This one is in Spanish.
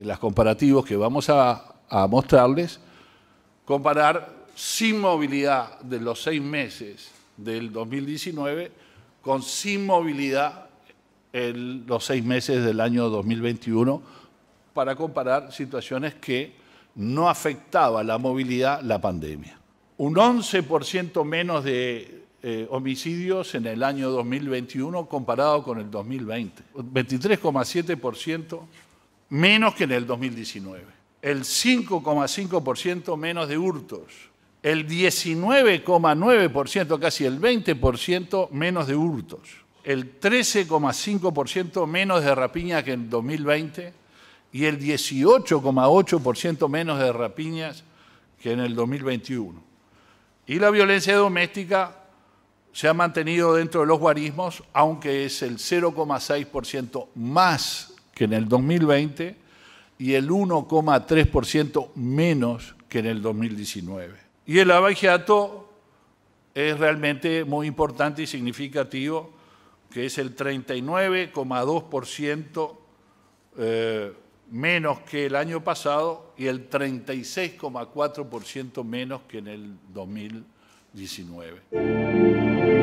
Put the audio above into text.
las comparativos que vamos a, mostrarles, comparar sin movilidad de los seis meses del 2019 con sin movilidad en los seis meses del año 2021 para comparar situaciones que no afectaba la movilidad la pandemia. Un 11% menos de eh, homicidios en el año 2021 comparado con el 2020. 23,7% menos que en el 2019. El 5,5% menos de hurtos. El 19,9%, casi el 20% menos de hurtos. El 13,5% menos de rapiñas que en 2020 y el 18,8% menos de rapiñas que en el 2021. Y la violencia doméstica se ha mantenido dentro de los guarismos, aunque es el 0,6% más que en el 2020 y el 1,3% menos que en el 2019. Y el abajeato es realmente muy importante y significativo, que es el 39,2% eh, menos que el año pasado y el 36,4% menos que en el 2019.